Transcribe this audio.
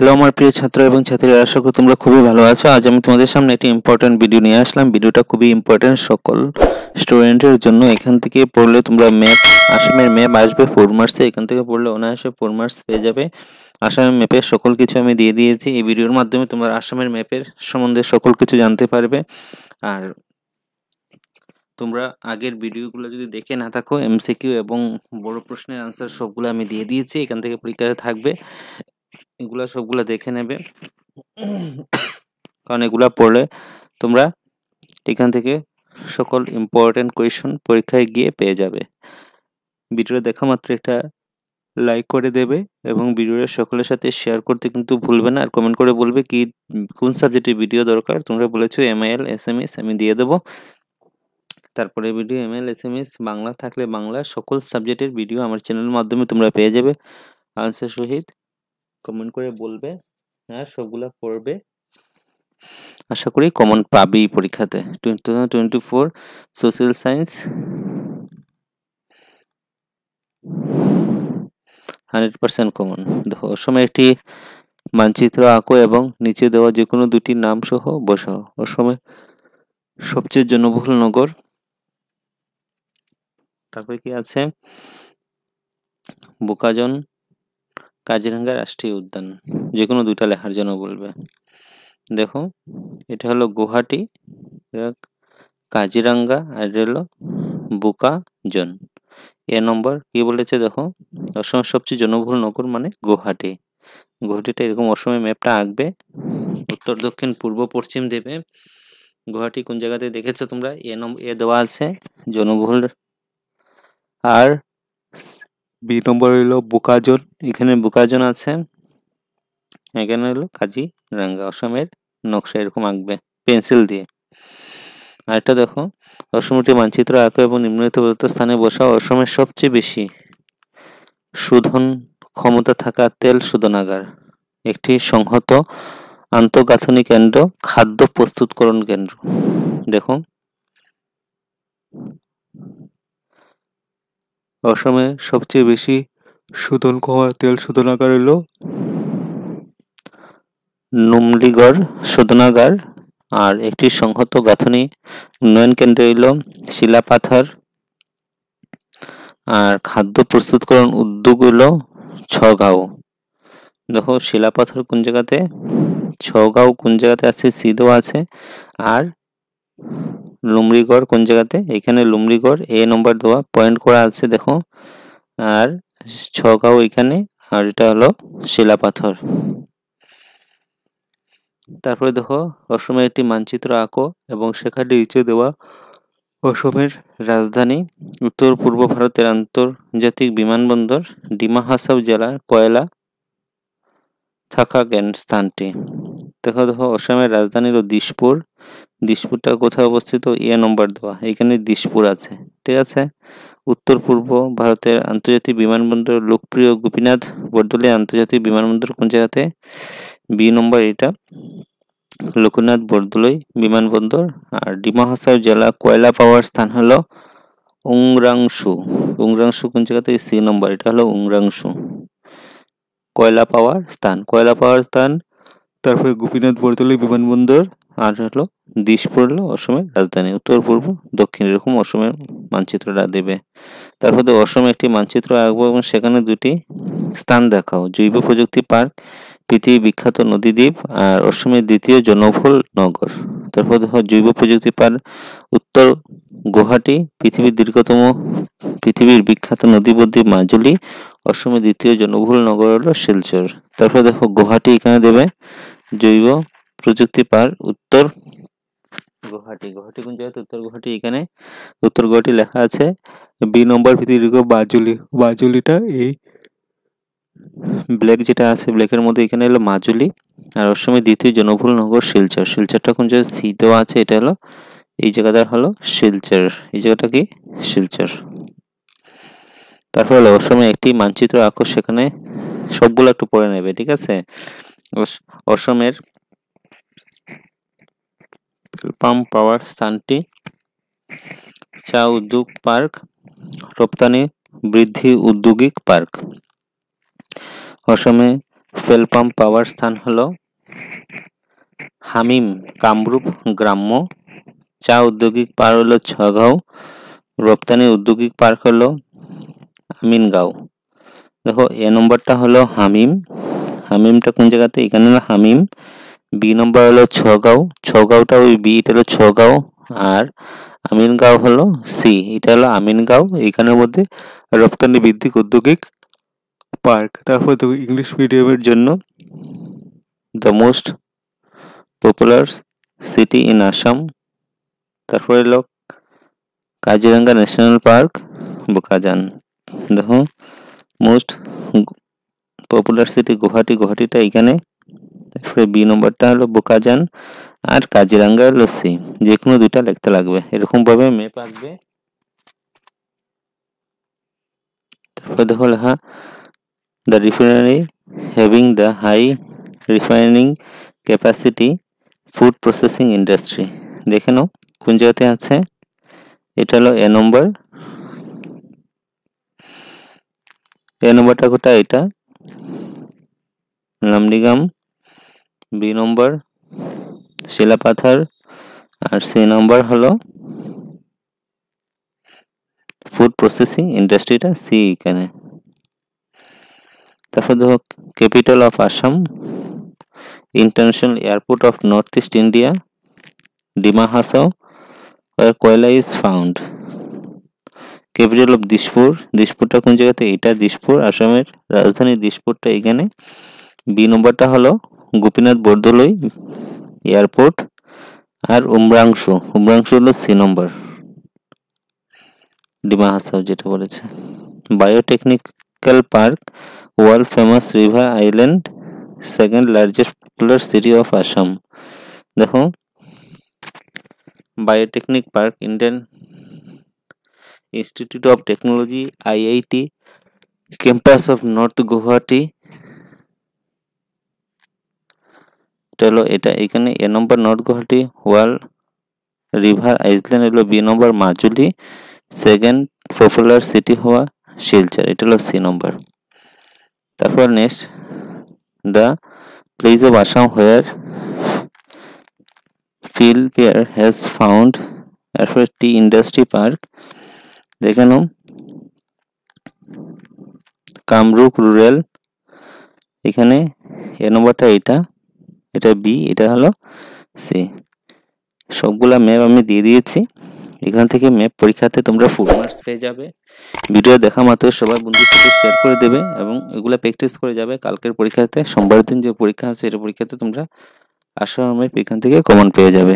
hello আমার প্রিয় ছাত্র এবং ছাত্রীরা আশা করি তোমরা খুবই ভালো আছো আজ আমি তোমাদের সামনে একটি ইম্পর্ট্যান্ট ভিডিও নিয়ে আসলাম ভিডিওটা খুবই ইম্পর্টেন্ট সকল স্টুডেন্টের জন্য এখান থেকে পড়লে তোমরা ম্যাপ আসামের ম্যাপ আসবে ফোর মার্কসে এখান থেকে পড়লে অনায়াসে ফোর মার্কস পেয়ে যাবে আসামের ম্যাপের সকল কিছু আমি দিয়ে দিয়েছি এই ভিডিওর মাধ্যমে তোমরা আসামের ম্যাপের সম্বন্ধে সকল কিছু জানতে পারবে আর তোমরা আগের ভিডিওগুলো যদি দেখে না থাকো এমসিকিউ এবং বড় প্রশ্নের আনসার সবগুলো আমি দিয়ে দিয়েছি এখান থেকে পরীক্ষাতে থাকবে এগুলা সবগুলা দেখে নেবে কারণ এগুলা পড়লে তোমরা এখান থেকে সকল ইম্পর্টেন্ট কোয়েশন পরীক্ষায় গিয়ে পেয়ে যাবে ভিডিওটা দেখা মাত্র একটা লাইক করে দেবে এবং ভিডিওটা সকলের সাথে শেয়ার করতে কিন্তু ভুলবে না আর কমেন্ট করে বলবে কি কোন সাবজেক্টের ভিডিও দরকার তোমরা বলেছো এমআইএল এস আমি দিয়ে দেবো তারপরে ভিডিও এমএল এস বাংলা থাকলে বাংলা সকল সাবজেক্টের ভিডিও আমার চ্যানেলের মাধ্যমে তোমরা পেয়ে যাবে আনসার সহিত কমেন্ট করে বলবে হ্যাঁ সবগুলা পড়বে আশা করি কমন পাবি পরীক্ষাতে twenty thousand twenty four social science hundred percent common দেখো অসমে একটি মানচিত্র আঁকো এবং নিচে দেওয়া যে কোনো দুটি নাম সহ বসাও অসমে সবচেয়ে জনবহুল নগর তারপরে কি আছে বোকাজন কাজিরাঙ্গা রাষ্ট্রীয় উদ্যান যে কোনো দুইটা লেখার জন্য বলবে দেখো এটা হলো গুহাটি কাজিরাঙ্গা আর এটা হলো বুকা জন এ নম্বর কি বলেছে দেখো অসমের সবচেয়ে জনবহুল নগর মানে গুয়াহাটি গুহাটিটা এরকম অসমের ম্যাপটা আঁকবে উত্তর দক্ষিণ পূর্ব পশ্চিম দেবে গুহাটি কোন জায়গাতে দেখেছো তোমরা এ নম্বর এ দেওয়া আছে জনবহুল আর বি নম্বর হইল বুকাজন এখানে বুকাজন আছে এখানে হলো কাজী রাঙ্গা অসমের নকশা এরকম আঁকবে পেন্সিল দিয়ে আরেকটা দেখো অসমটি মানচিত্র আঁক এবং নিম্নলিখিত স্থানে বসা অসমের সবচেয়ে বেশি শোধন ক্ষমতা থাকা তেল শোধনাগার একটি সংহত আন্তঃগাঁথনি কেন্দ্র খাদ্য প্রস্তুতকরণ কেন্দ্র দেখো অসমে সবচেয়ে বেশি শোধন ক্ষমা তেল শোধনাগার হল নুমলিগড় শোধনাগার আর একটি সংহত গাঁথনি উন্নয়ন কেন্দ্র হল শিলাপাথর আর খাদ্য প্রস্তুতকরণ উদ্যোগ হল ছগাঁও দেখো শিলাপাথর কোন জায়গাতে ছগাঁও কোন জায়গাতে আছে সিদো আছে আর লুমড়িগড় কোন জায়গাতে এখানে লুমড়িগড় এ নম্বর দেওয়া পয়েন্ট করা আছে দেখো আর ছগাও এখানে আর এটা হলো শিলাপাথর তারপরে দেখো অসমের একটি মানচিত্র আঁকো এবং সেখানে নিচে দেওয়া অসমের রাজধানী উত্তর পূর্ব ভারতের আন্তর্জাতিক বিমানবন্দর ডিমা হাসাও জেলার কয়লা থাকা জ্ঞান স্থানটি দেখো দেখো অসমের রাজধানী হল দিশপুর দিশপুরটা কোথায় অবস্থিত এ নম্বর দেওয়া এখানে দিশপুর আছে ঠিক আছে উত্তর পূর্ব ভারতের আন্তর্জাতিক বিমানবন্দর লোকপ্রিয় গোপীনাথ বরদলে আন্তর্জাতিক বিমানবন্দর কোন জায়গাতে বি নম্বর এটা লোকনাথ বরদলৈ বিমানবন্দর আর ডিমা হাসাও জেলা কয়লা পাওয়ার স্থান হলো উংরাংশু উংরাংশু কোন জায়গাতে সি নম্বর এটা হলো উংরাংশু কয়লা পাওয়ার স্থান কয়লা পাওয়ার স্থান তারপরে গোপীনাথ বরতলি বিমানবন্দর আর হলো দিশ পড়লো অসমের রাজধানী উত্তর পূর্ব দক্ষিণ এরকম অসমের মানচিত্রটা দেবে তারপর তো অসম একটি মানচিত্র আঁকবো এবং সেখানে দুটি স্থান দেখাও জৈব প্রযুক্তি পার্ক পৃথিবীর বিখ্যাত নদী দ্বীপ আর অসমের দ্বিতীয় জনবহুল নগর তারপর দেখো জৈব প্রযুক্তি পার্ক উত্তর গুয়াহাটি পৃথিবীর দীর্ঘতম পৃথিবীর বিখ্যাত বদ্বীপ মাজুলি অসমের দ্বিতীয় জনবহুল নগর হলো শিলচর তারপর দেখো গুয়াহাটি এখানে দেবে জৈব প্রযুক্তি পার্ক উত্তর গুয়াহাটি গুয়াহাটি কোন জায়গাতে উত্তর গুয়াহাটি এখানে উত্তর গুয়াহাটি লেখা আছে বি নম্বর ভিতরে বাজুলি বাজুলিটা এই ব্ল্যাক যেটা আছে ব্ল্যাকের মধ্যে এখানে হলো মাজুলি আর ওর সময় দ্বিতীয় জনবহুল নগর শিলচর শিলচরটা কোন জায়গায় সি দেওয়া আছে এটা হলো এই জায়গাটার হলো শিলচর এই জায়গাটা কি শিলচর তারপর হলো ওর সময় একটি মানচিত্র আঁকো সেখানে সবগুলো একটু পড়ে নেবে ঠিক আছে অসমের পাম্প পাওয়ার স্থানটি চা উদ্যোগ পার্ক রপ্তানি বৃদ্ধি উদ্যোগিক পার্ক অসমে ফেলপাম পাওয়ার স্থান হল হামিম কামরূপ গ্রাম্য চা উদ্যোগিক পার্ক হল ছগাঁও রপ্তানি উদ্যোগিক পার্ক হল আমিনগাঁও দেখো এ নম্বরটা হলো হামিম হামিমটা কোন জায়গাতে এখানে হলো হামিম বি নম্বর হলো ছগাঁও ছগাঁওটা ওই বি এটা হলো ছগাঁও আর আমিনগাঁও হলো সি এটা হলো আমিনগাঁও এখানের মধ্যে রপ্তানি ভিত্তিক উদ্যোগিক পার্ক তারপর তো ইংলিশ মিডিয়ামের জন্য the most popular city in Assam তারপরে হলো কাজিরাঙ্গা ন্যাশনাল পার্ক বোকাজান দেখো মোস্ট পপুলার সিটি গুহাটি গুহাটিটা এখানে তারপরে বি নম্বরটা হলো বোকাজান আর কাজিরাঙ্গা হলো সি যে কোনো দুইটা লিখতে লাগবে এরকমভাবে ম্যাপ আসবে তারপরে দেখো লেখা the refinery having the high refining capacity food processing industry দেখে নাও কোন জায়গাতে আছে এটা হলো এ নম্বর এ নম্বরটা কোটা এটা লামডিগাম বি নম্বর শিলাপাথার আর সি নম্বর হলো ফুড প্রসেসিং ইন্ডাস্ট্রিটা সি এখানে তারপর ধরো capital of Assam international airport of north east India Dima Hasao কয়লা is found capital of Dispur দিসপুরটা কোন জায়গাতে এটা দিসপুর আসামের রাজধানী দিসপুরটা এখানে বি নম্বরটা হলো গোপীনাথ বরদলৈ এয়ারপোর্ট আর উম্রাংশু উম্রাংশু হলো সি নম্বর ডিমা হাসাও যেটা বলেছে biotechnical park world famous river island second largest popular city of Assam দেখো biotechnic park Indian Institute of Technology IIT campus of north Guwahati এটা হলো এটা এখানে A number north Guwahati world river island হলো B number Majuli second popular city হওয়া শিলচর এটা হলো C number তারপর next the place of Assam where fill pair has found এরপর টি ইন্ডাস্ট্রি পার্ক দেখানো কামরূপ রুরাল এখানে এ নম্বরটা এটা এটা বি এটা হলো সি সবগুলা ম্যাপ আমি দিয়ে দিয়েছি এখান থেকে ম্যাপ পরীক্ষাতে তোমরা ফুল মার্কস পেয়ে যাবে ভিডিও দেখা মাত্র সবাই বন্ধুর সাথে শেয়ার করে দেবে এবং এগুলো প্র্যাকটিস করে যাবে কালকের পরীক্ষাতে সোমবার দিন যে পরীক্ষা আছে এটা পরীক্ষাতে তোমরা আসার ম্যাপ এখান থেকে কমন পেয়ে যাবে